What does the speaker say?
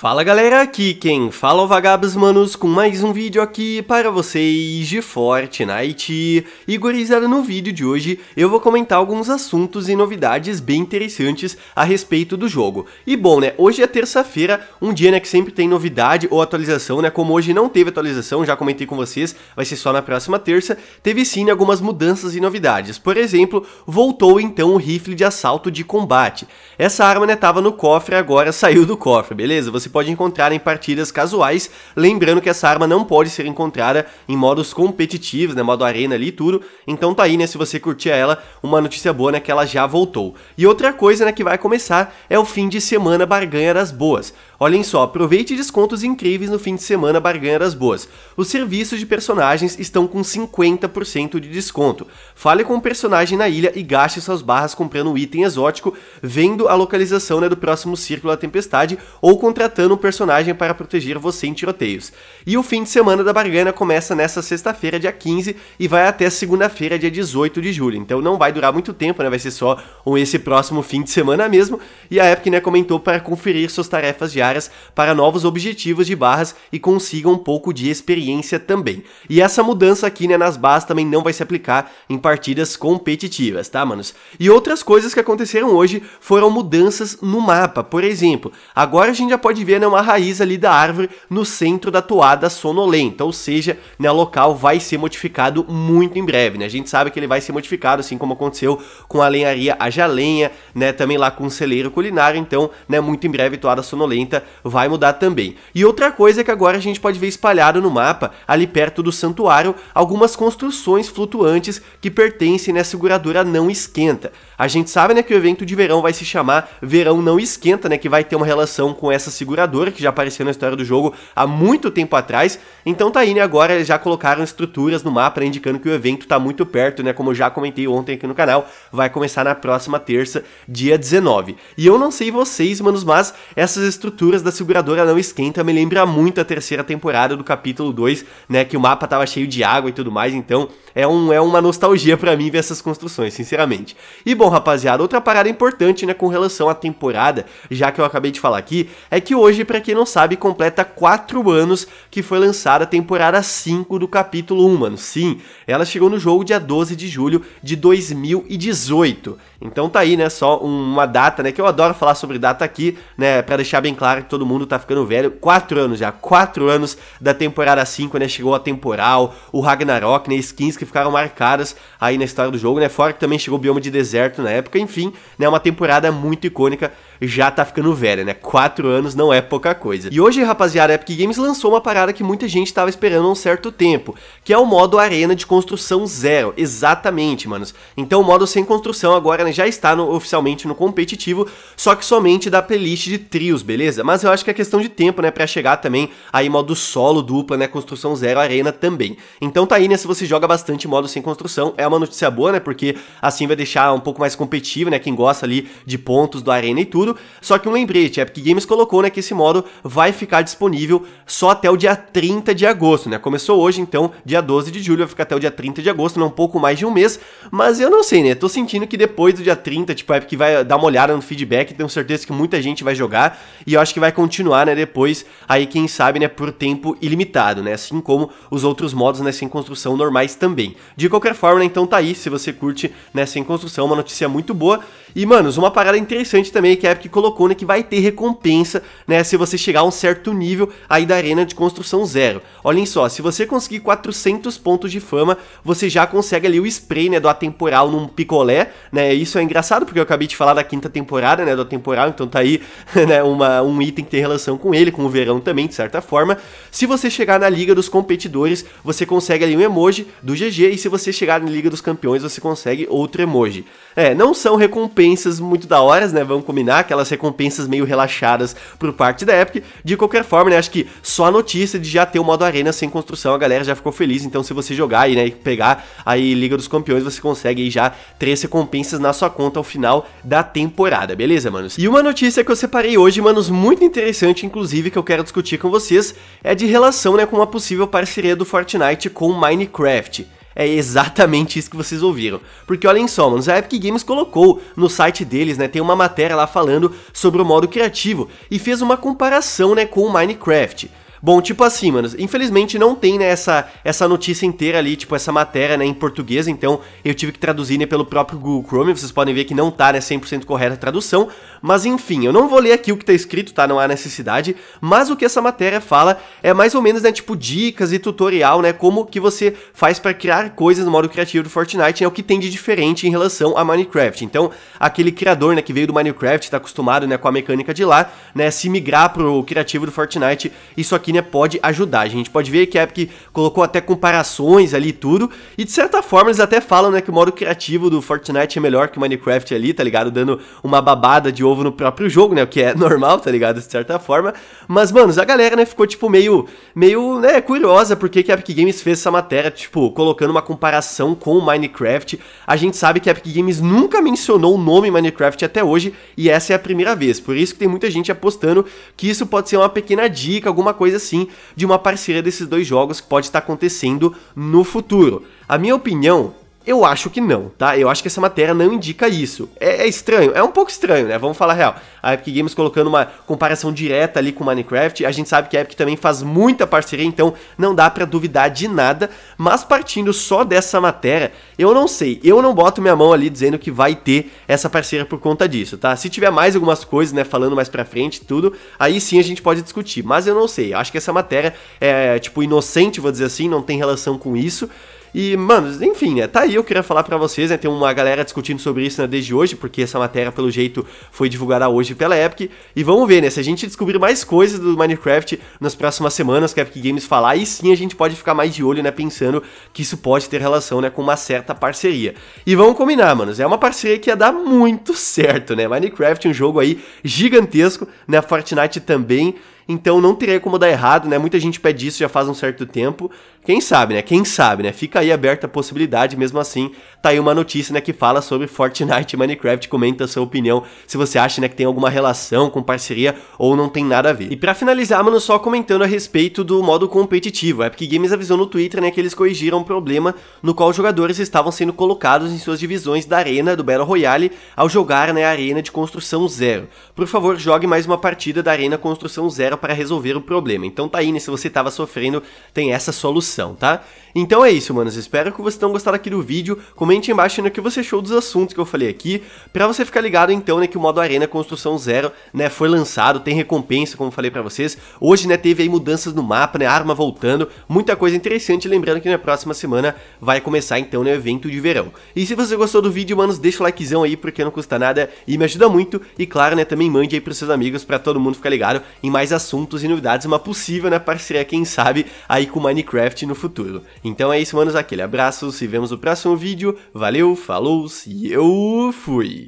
Fala galera, aqui quem fala é o Vagabos Manos com mais um vídeo aqui para vocês de Fortnite. E gurizada, no vídeo de hoje eu vou comentar alguns assuntos e novidades bem interessantes a respeito do jogo. E bom né, hoje é terça-feira, um dia né que sempre tem novidade ou atualização né, como hoje não teve atualização, já comentei com vocês, vai ser só na próxima terça, teve sim né, algumas mudanças e novidades. Por exemplo, voltou então o rifle de assalto de combate. Essa arma né tava no cofre, agora saiu do cofre, beleza? Você se pode encontrar em partidas casuais, lembrando que essa arma não pode ser encontrada em modos competitivos, né, modo arena ali e tudo, então tá aí, né, se você curtir ela, uma notícia boa, né, que ela já voltou. E outra coisa, né, que vai começar é o fim de semana barganha das boas, Olhem só, aproveite descontos incríveis no fim de semana Barganha das Boas. Os serviços de personagens estão com 50% de desconto. Fale com o um personagem na ilha e gaste suas barras comprando um item exótico, vendo a localização né, do próximo Círculo da Tempestade ou contratando um personagem para proteger você em tiroteios. E o fim de semana da Barganha começa nesta sexta-feira, dia 15, e vai até segunda-feira, dia 18 de julho. Então não vai durar muito tempo, né? Vai ser só esse próximo fim de semana mesmo. E a Epic né, comentou para conferir suas tarefas diárias diárias para novos objetivos de barras e consigam um pouco de experiência também. E essa mudança aqui né, nas barras também não vai se aplicar em partidas competitivas, tá, manos? E outras coisas que aconteceram hoje foram mudanças no mapa. Por exemplo, agora a gente já pode ver né, uma raiz ali da árvore no centro da toada sonolenta, ou seja, né, o local vai ser modificado muito em breve. Né? A gente sabe que ele vai ser modificado, assim como aconteceu com a lenharia jalenha, né, também lá com o celeiro culinário, então né, muito em breve toada sonolenta vai mudar também. E outra coisa é que agora a gente pode ver espalhado no mapa, ali perto do santuário, algumas construções flutuantes que pertencem à né, seguradora Não Esquenta. A gente sabe né, que o evento de verão vai se chamar Verão Não Esquenta, né, que vai ter uma relação com essa seguradora que já apareceu na história do jogo há muito tempo atrás. Então tá aí, né, agora eles já colocaram estruturas no mapa né, indicando que o evento está muito perto, né, como eu já comentei ontem aqui no canal, vai começar na próxima terça, dia 19. E eu não sei vocês, manos, mas essas estruturas aventuras da seguradora não esquenta me lembra muito a terceira temporada do capítulo 2, né, que o mapa tava cheio de água e tudo mais, então é, um, é uma nostalgia para mim ver essas construções, sinceramente. E bom, rapaziada, outra parada importante, né, com relação à temporada, já que eu acabei de falar aqui, é que hoje, para quem não sabe, completa 4 anos que foi lançada a temporada 5 do capítulo 1, mano. Sim, ela chegou no jogo dia 12 de julho de 2018. Então tá aí, né, só uma data, né, que eu adoro falar sobre data aqui, né, para deixar bem claro que todo mundo tá ficando velho. Quatro anos já, quatro anos da temporada 5, né, chegou a temporal, o Ragnarok, né, skins que ficaram marcadas aí na história do jogo, né, fora que também chegou o bioma de deserto na época, enfim, né, uma temporada muito icônica já tá ficando velha, né? Quatro anos não é pouca coisa. E hoje, rapaziada, a Epic Games lançou uma parada que muita gente tava esperando há um certo tempo, que é o modo Arena de Construção Zero. Exatamente, manos. Então o modo sem construção agora né, já está no, oficialmente no competitivo, só que somente da playlist de trios, beleza? Mas eu acho que é questão de tempo, né, pra chegar também aí modo solo, dupla, né, Construção Zero, Arena também. Então tá aí, né, se você joga bastante modo sem construção, é uma notícia boa, né, porque assim vai deixar um pouco mais competitivo, né, quem gosta ali de pontos do Arena e tudo, só que um lembrete, a Epic Games colocou né, que esse modo vai ficar disponível só até o dia 30 de agosto, né? Começou hoje, então, dia 12 de julho, vai ficar até o dia 30 de agosto, né? Um pouco mais de um mês, mas eu não sei, né? Tô sentindo que depois do dia 30, tipo, a Epic vai dar uma olhada no feedback, tenho certeza que muita gente vai jogar e eu acho que vai continuar, né, depois, aí quem sabe, né, por tempo ilimitado, né? Assim como os outros modos, né, sem construção normais também. De qualquer forma, né, então tá aí, se você curte, né, sem construção, uma notícia muito boa. E, manos, uma parada interessante também é que a que colocou, né, que vai ter recompensa, né, se você chegar a um certo nível aí da arena de construção zero. Olhem só, se você conseguir 400 pontos de fama, você já consegue ali o spray, né, do atemporal num picolé, né, isso é engraçado porque eu acabei de falar da quinta temporada, né, do atemporal, então tá aí, né, uma, um item que tem relação com ele, com o verão também, de certa forma. Se você chegar na liga dos competidores, você consegue ali um emoji do GG, e se você chegar na liga dos campeões, você consegue outro emoji. É, não são recompensas muito da horas, né, vamos combinar, aquelas recompensas meio relaxadas por parte da Epic. De qualquer forma, né, acho que só a notícia de já ter o modo arena sem construção, a galera já ficou feliz. Então, se você jogar né, e né, pegar aí Liga dos Campeões, você consegue aí já três recompensas na sua conta ao final da temporada, beleza, manos? E uma notícia que eu separei hoje, manos, muito interessante, inclusive, que eu quero discutir com vocês, é de relação né, com uma possível parceria do Fortnite com Minecraft é exatamente isso que vocês ouviram. Porque olhem só, mano, a Epic Games colocou no site deles, né, tem uma matéria lá falando sobre o modo criativo e fez uma comparação, né, com o Minecraft. Bom, tipo assim, mano, infelizmente não tem né, essa, essa notícia inteira ali, tipo essa matéria né, em português, então eu tive que traduzir né, pelo próprio Google Chrome, vocês podem ver que não tá né, 100% correta a tradução, mas enfim, eu não vou ler aqui o que tá escrito, tá, não há necessidade, mas o que essa matéria fala é mais ou menos né, tipo dicas e tutorial, né, como que você faz para criar coisas no modo criativo do Fortnite, é né, o que tem de diferente em relação a Minecraft. Então, aquele criador né, que veio do Minecraft, tá acostumado né, com a mecânica de lá, né, se migrar pro criativo do Fortnite, isso aqui pode ajudar. A gente pode ver que a Epic colocou até comparações ali e tudo, e de certa forma eles até falam, né, que o modo criativo do Fortnite é melhor que o Minecraft ali, tá ligado? Dando uma babada de ovo no próprio jogo, né, o que é normal, tá ligado? De certa forma. Mas, mano, a galera, né, ficou, tipo, meio, meio, né, curiosa porque que a Epic Games fez essa matéria, tipo, colocando uma comparação com o Minecraft. A gente sabe que a Epic Games nunca mencionou o nome Minecraft até hoje, e essa é a primeira vez. Por isso que tem muita gente apostando que isso pode ser uma pequena dica, alguma coisa Assim, de uma parceria desses dois jogos que pode estar acontecendo no futuro. A minha opinião eu acho que não, tá? Eu acho que essa matéria não indica isso. É, é estranho, é um pouco estranho, né? Vamos falar a real. A Epic Games colocando uma comparação direta ali com Minecraft, a gente sabe que a Epic também faz muita parceria, então não dá para duvidar de nada, mas partindo só dessa matéria, eu não sei, eu não boto minha mão ali dizendo que vai ter essa parceria por conta disso, tá? Se tiver mais algumas coisas, né, falando mais pra frente, tudo, aí sim a gente pode discutir, mas eu não sei, acho que essa matéria é, tipo, inocente, vou dizer assim, não tem relação com isso, e, mano, enfim, né? Tá aí, eu queria falar para vocês, né? Tem uma galera discutindo sobre isso né, desde hoje, porque essa matéria, pelo jeito, foi divulgada hoje pela Epic. E vamos ver, né? Se a gente descobrir mais coisas do Minecraft nas próximas semanas que a Epic Games falar, aí sim a gente pode ficar mais de olho, né? Pensando que isso pode ter relação, né? Com uma certa parceria. E vamos combinar, manos. É uma parceria que ia dar muito certo, né? Minecraft, um jogo aí gigantesco, né? Fortnite também. Então não teria como dar errado, né? Muita gente pede isso já faz um certo tempo. Quem sabe, né? Quem sabe, né? Fica aí aberta a possibilidade, mesmo assim, tá aí uma notícia, né, que fala sobre Fortnite e Minecraft, comenta a sua opinião, se você acha, né, que tem alguma relação com parceria ou não tem nada a ver. E para finalizar, mano, só comentando a respeito do modo competitivo, é Epic Games avisou no Twitter, né, que eles corrigiram um problema no qual os jogadores estavam sendo colocados em suas divisões da arena do Battle Royale ao jogar, né, a arena de construção zero. Por favor, jogue mais uma partida da arena construção zero para resolver o problema. Então tá aí, né? Se você tava sofrendo, tem essa solução, tá? Então é isso, manos. Espero que vocês tenham gostado aqui do vídeo. Comente embaixo no que você achou dos assuntos que eu falei aqui. Pra você ficar ligado, então, né, que o modo Arena Construção Zero, né, foi lançado, tem recompensa, como falei pra vocês. Hoje, né, teve aí mudanças no mapa, né, arma voltando, muita coisa interessante. Lembrando que na próxima semana vai começar, então, né, o evento de verão. E se você gostou do vídeo, manos, deixa o likezão aí, porque não custa nada e me ajuda muito. E claro, né, também mande aí pros seus amigos pra todo mundo ficar ligado em mais assuntos assuntos e novidades, uma possível né, parceria, quem sabe, aí com Minecraft no futuro. Então é isso, manos, aquele abraço, se vemos no próximo vídeo, valeu, falou, e eu fui!